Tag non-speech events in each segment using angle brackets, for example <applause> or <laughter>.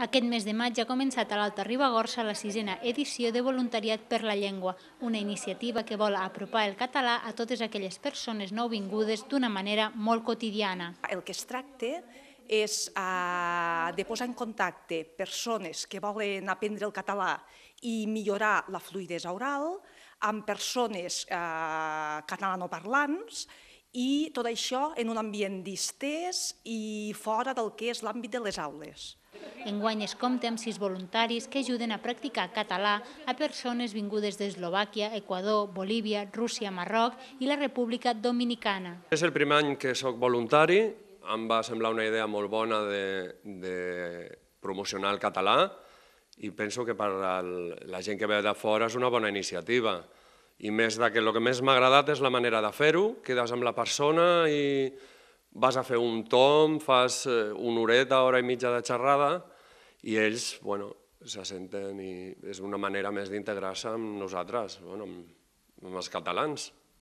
Aquest mes de maig ha començat a l'Alta Ribagorça la sisena edició de Voluntariat per la Llengua, una iniciativa que vol apropar el català a totes aquelles persones nouvingudes d'una manera molt quotidiana. El que es tracta és eh, de posar en contacte persones que volen aprendre el català i millorar la fluidesa oral amb persones eh, catalanoparlants i tot això en un ambient distès i fora del que és l'àmbit de les aules. Enguany es compta amb sis voluntaris que ajuden a practicar català a persones vingudes d'Eslovàquia, Equador, Bolívia, Rússia, Marroc i la República Dominicana. És el primer any que sóc voluntari, em va semblar una idea molt bona de, de promocionar el català i penso que per la gent que ve de fora és una bona iniciativa i més de que el que més m'ha agradat és la manera de fer-ho, quedes amb la persona i vas a fer un tom, fas eh, una horeta, hora i mitja de xerrada i ells, bueno, se senten i és una manera més d'integrar-se amb nosaltres, bueno, amb, amb els catalans.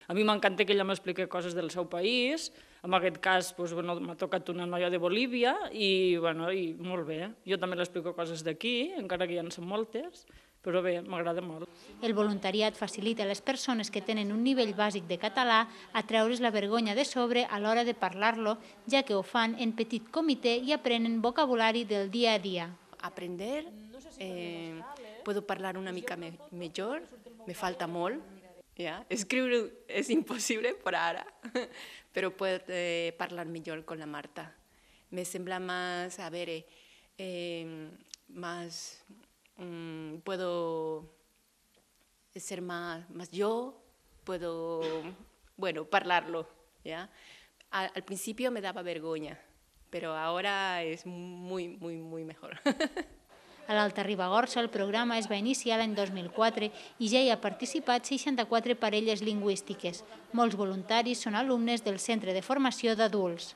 A mi m'encanta que ella m'expliqui coses del seu país, en aquest cas doncs, bueno, m'ha tocat una noia de Bolívia i, bueno, i molt bé. Jo també l'explico coses d'aquí, encara que ja en són moltes, però bé, m'agrada molt. El voluntariat facilita a les persones que tenen un nivell bàsic de català a treure's la vergonya de sobre a l'hora de parlar-lo, ja que ho fan en petit comitè i aprenen vocabulari del dia a dia. Aprender, eh, puedo parlar una mica me millor, me falta molt, ja, escriure és impossible per ara, <laughs> però puedo eh, parlar millor con la Marta. Me sembla més, a veure, eh, més mmm, puedo ser más, más yo, puedo, bueno, hablarlo, ¿ya? Al, al, principio me daba vergüenza, pero ahora es muy, muy, muy mejor. A l'Alta Ribagorça el programa es va iniciar l'any 2004 i ja hi ha participat 64 parelles lingüístiques. Molts voluntaris són alumnes del Centre de Formació d'Adults.